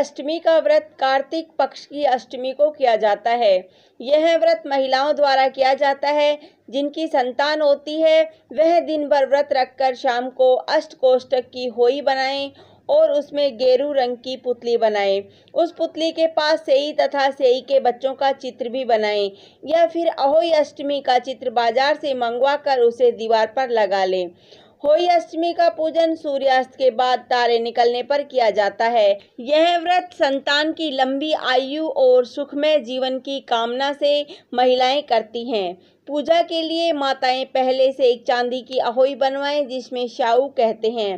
अष्टमी का व्रत कार्तिक पक्ष की अष्टमी को किया जाता है यह व्रत महिलाओं द्वारा किया जाता है जिनकी संतान होती है वह दिन भर व्रत रखकर शाम को अष्ट कोष्टक की होई बनाएं और उसमें गेरू रंग की पुतली बनाएं उस पुतली के पास सेई तथा सेई के बच्चों का चित्र भी बनाएं या फिर अहोई अष्टमी का चित्र बाजार से मंगवा कर उसे दीवार पर लगा लें होई अष्टमी का पूजन सूर्यास्त के बाद तारे निकलने पर किया जाता है यह व्रत संतान की लंबी आयु और सुखमय जीवन की कामना से महिलाएं करती हैं पूजा के लिए माताएं पहले से एक चांदी की अहोई बनवाएं जिसमें शाऊ कहते हैं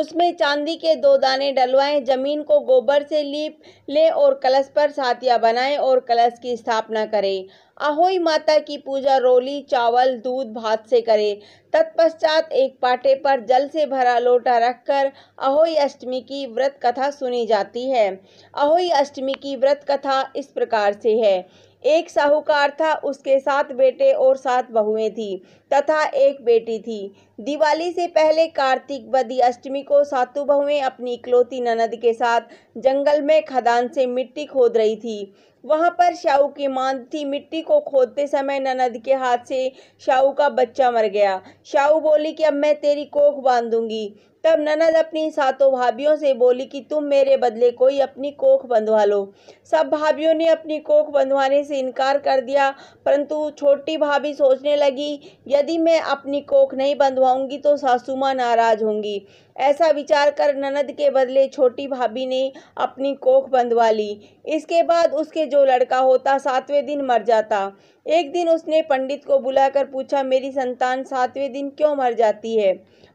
उसमें चांदी के दो दाने डलवाएं जमीन को गोबर से लीप ले और कलश पर साथिया बनाएं और कलश की स्थापना करें अहोई माता की पूजा रोली चावल दूध भात से करें तत्पश्चात एक पाटे पर जल से भरा लोटा रखकर अहोई अष्टमी की व्रत कथा सुनी जाती है अहोई अष्टमी की व्रत कथा इस प्रकार से है एक साहूकार था उसके सात बेटे और सात बहुएं थीं तथा एक बेटी थी दिवाली से पहले कार्तिक बदी अष्टमी को सातु बहुएं अपनी इकलौती ननद के साथ जंगल में खदान से मिट्टी खोद रही थी वहां पर शाहू की मांद थी मिट्टी को खोदते समय ननद के हाथ से शाहू का बच्चा मर गया शाहू बोली कि अब मैं तेरी कोख बांधूंगी तब ननद अपनी सातों भाभियों से बोली कि तुम मेरे बदले कोई अपनी कोख बंधवा लो सब भाभियों ने अपनी कोख बंधवाने से इनकार कर दिया परंतु छोटी भाभी सोचने लगी यदि मैं अपनी कोख नहीं बंधवाऊंगी तो सासू माँ नाराज होंगी ऐसा विचार कर ननद के बदले छोटी भाभी ने अपनी कोख बंधवा ली इसके बाद उसके जो लड़का होता सातवें दिन मर जाता एक दिन उसने पंडित को बुलाकर पूछा मेरी संतान सातवें दिन क्यों मर जाती है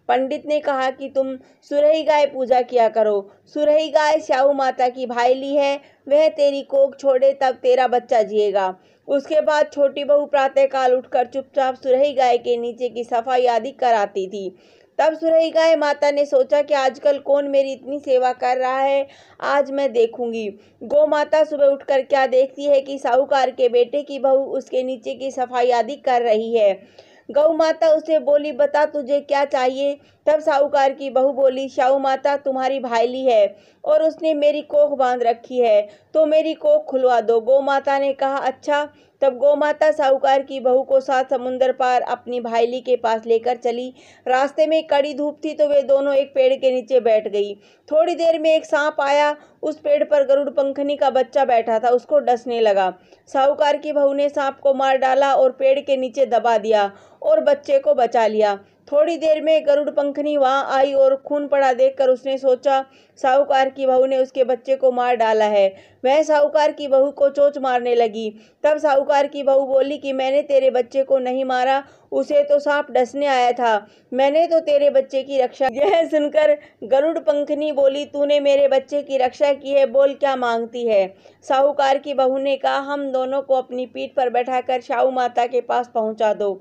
पंडित ने कहा कि तुम सुरही गाय पूजा किया करो सुरही गाय श्याऊ माता की भाईली है वह तेरी कोख छोड़े तब तेरा बच्चा जिएगा उसके बाद छोटी बहू प्रातःकाल उठकर चुपचाप सुरही गाय के नीचे की सफाई आदि कराती थी तब सुरही गाय माता ने सोचा कि आजकल कौन मेरी इतनी सेवा कर रहा है आज मैं देखूंगी गौ माता सुबह उठकर क्या देखती है कि साहूकार के बेटे की बहू उसके नीचे की सफाई आदि कर रही है गौ माता उसे बोली बता तुझे क्या चाहिए तब साहूकार की बहू बोली शाहू माता तुम्हारी भाईली है और उसने मेरी कोख बांध रखी है तो मेरी कोख खुलवा दो गौ माता ने कहा अच्छा तब माता साहूकार की बहू को साथ समुंदर पार अपनी भाईली के पास लेकर चली रास्ते में कड़ी धूप थी तो वे दोनों एक पेड़ के नीचे बैठ गई थोड़ी देर में एक सांप आया उस पेड़ पर गरुड़ पंखनी का बच्चा बैठा था उसको डसने लगा साहूकार की बहू ने सांप को मार डाला और पेड़ के नीचे दबा दिया और बच्चे को बचा लिया थोड़ी देर में गरुड़ पंखनी वहां आई और खून पड़ा देखकर उसने सोचा साहूकार की बहू ने उसके बच्चे को मार डाला है वह साहूकार की बहू को चोच मारने लगी तब साहूकार की बहू बोली कि मैंने तेरे बच्चे को नहीं मारा उसे तो सांप डसने आया था मैंने तो तेरे बच्चे की रक्षा यह सुनकर गरुड़ पंखनी बोली तूने मेरे बच्चे की रक्षा की है बोल क्या मांगती है साहूकार की बहू ने कहा हम दोनों को अपनी पीठ पर कर शाहू माता के पास पहुँचा दो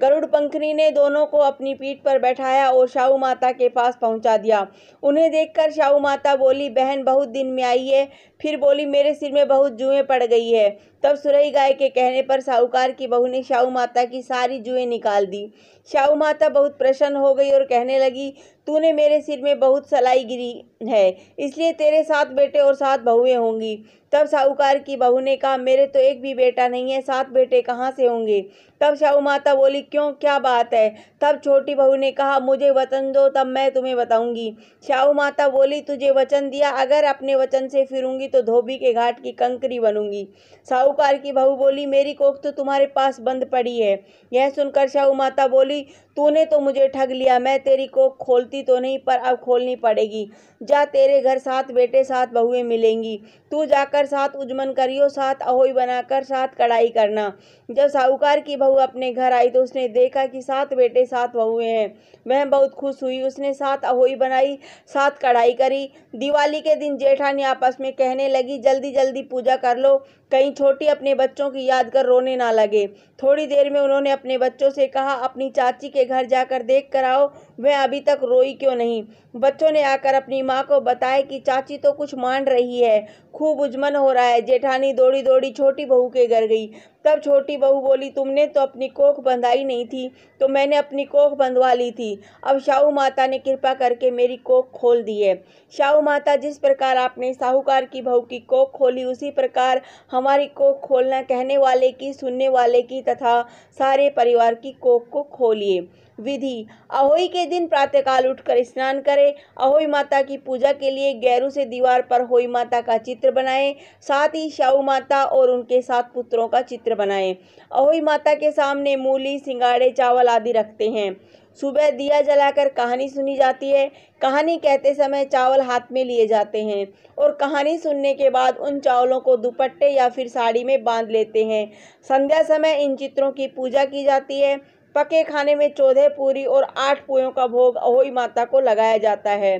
गरुड़ पंखनी ने दोनों को अपनी पीठ पर बैठाया और शाहू माता के पास पहुंचा दिया उन्हें देखकर शाहू माता बोली बहन बहुत दिन में आई है फिर बोली मेरे सिर में बहुत जुएं पड़ गई है तब सुरही गाय के कहने पर साहूकार की बहू ने शाहू माता की सारी जुएं निकाल दी शाहू माता बहुत प्रसन्न हो गई और कहने लगी तूने मेरे सिर में बहुत सलाई गिरी है इसलिए तेरे सात बेटे और सात बहुएं होंगी तब साहूकार की बहू ने कहा मेरे तो एक भी बेटा नहीं है सात बेटे कहाँ से होंगे तब शाहू माता बोली क्यों क्या बात है तब छोटी बहू ने कहा मुझे वचन दो तब मैं तुम्हें बताऊंगी शाहू माता बोली तुझे वचन दिया अगर अपने वचन से फिरूंगी तो धोबी के घाट की कंकरी बनूंगी साहूकार की बहू बोली मेरी कोख तो तुम्हारे पास बंद पड़ी है यह सुनकर शाहू माता बोली तूने तो मुझे ठग लिया मैं तेरी कोख खोल खुलती तो नहीं पर अब खोलनी पड़ेगी जा तेरे घर सात बेटे सात बहुएं मिलेंगी तू जाकर सात उजमन करियो सात अहोई बनाकर सात कढ़ाई करना जब साहूकार की बहू अपने घर आई तो उसने देखा कि सात बेटे सात बहुएं हैं वह बहुत खुश हुई उसने सात अहोई बनाई सात कढ़ाई करी दिवाली के दिन जेठानी आपस में कहने लगी जल्दी जल्दी पूजा कर लो कहीं छोटी अपने बच्चों की याद कर रोने ना लगे थोड़ी देर में उन्होंने अपने बच्चों से कहा अपनी चाची के घर जाकर देख कर आओ वह अभी तक रोई क्यों नहीं बच्चों ने आकर अपनी माँ को बताया कि चाची तो कुछ मान रही है खूब उजमन हो रहा है जेठानी दौड़ी दौड़ी छोटी बहू के घर गई तब छोटी बहू बोली तुमने तो अपनी कोख बंधाई नहीं थी तो मैंने अपनी कोख बंधवा ली थी अब शाहू माता ने कृपा करके मेरी कोख खोल दी है शाहू माता जिस प्रकार आपने साहूकार की बहू की कोख खोली उसी प्रकार हमारी कोख खोलना कहने वाले की सुनने वाले की तथा सारे परिवार की कोख को खोलिए विधि अहोई के दिन प्रातःकाल उठकर स्नान करें अहोई माता की पूजा के लिए गैरू से दीवार पर होई माता का चित्र बनाएं साथ ही शाहू माता और उनके सात पुत्रों का चित्र बनाएं अहोई माता के सामने मूली सिंगाड़े चावल आदि रखते हैं सुबह दिया जलाकर कहानी सुनी जाती है कहानी कहते समय चावल हाथ में लिए जाते हैं और कहानी सुनने के बाद उन चावलों को दुपट्टे या फिर साड़ी में बांध लेते हैं संध्या समय इन चित्रों की पूजा की जाती है पके खाने में चौदह पूरी और आठ पुयों का भोग अहोई माता को लगाया जाता है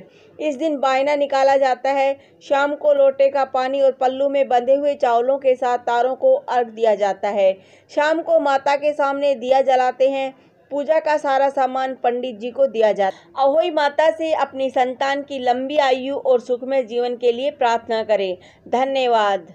इस दिन बायना निकाला जाता है शाम को लोटे का पानी और पल्लू में बंधे हुए चावलों के साथ तारों को अर्घ दिया जाता है शाम को माता के सामने दिया जलाते हैं पूजा का सारा सामान पंडित जी को दिया जाता अहोई माता से अपनी संतान की लंबी आयु और सुखमय जीवन के लिए प्रार्थना करें धन्यवाद